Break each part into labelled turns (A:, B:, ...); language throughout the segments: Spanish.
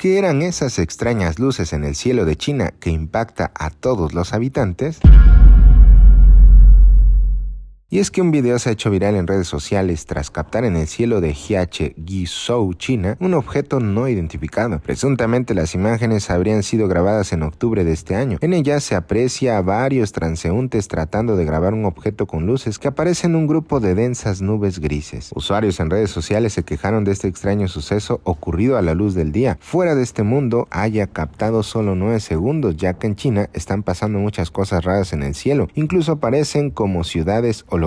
A: ¿Qué eran esas extrañas luces en el cielo de China que impacta a todos los habitantes? Y es que un video se ha hecho viral en redes sociales tras captar en el cielo de Jiache Guizhou, China, un objeto no identificado. Presuntamente las imágenes habrían sido grabadas en octubre de este año. En ella se aprecia a varios transeúntes tratando de grabar un objeto con luces que aparece en un grupo de densas nubes grises. Usuarios en redes sociales se quejaron de este extraño suceso ocurrido a la luz del día. Fuera de este mundo haya captado solo 9 segundos, ya que en China están pasando muchas cosas raras en el cielo. Incluso aparecen como ciudades o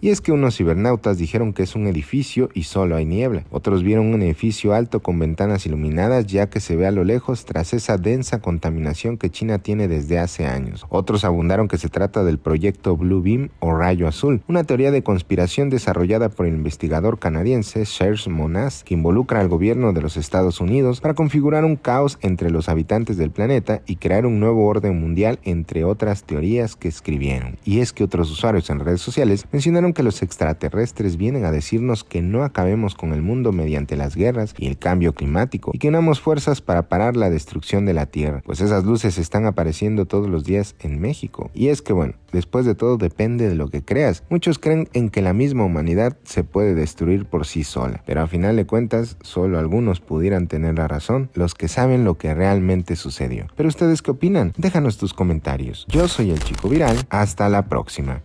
A: y es que unos cibernautas dijeron que es un edificio y solo hay niebla. Otros vieron un edificio alto con ventanas iluminadas ya que se ve a lo lejos tras esa densa contaminación que China tiene desde hace años. Otros abundaron que se trata del proyecto Blue Beam o Rayo Azul, una teoría de conspiración desarrollada por el investigador canadiense Serge Monas, que involucra al gobierno de los Estados Unidos para configurar un caos entre los habitantes del planeta y crear un nuevo orden mundial, entre otras teorías que escribieron. Y es que otros usuarios en redes sociales mencionaron que los extraterrestres vienen a decirnos que no acabemos con el mundo mediante las guerras y el cambio climático y que unamos fuerzas para parar la destrucción de la Tierra, pues esas luces están apareciendo todos los días en México. Y es que bueno, después de todo depende de lo que creas. Muchos creen en que la misma humanidad se puede destruir por sí sola, pero al final de cuentas solo algunos pudieran tener la razón, los que saben lo que realmente sucedió. Pero ustedes qué opinan? Déjanos tus comentarios. Yo soy el chico viral, hasta la próxima.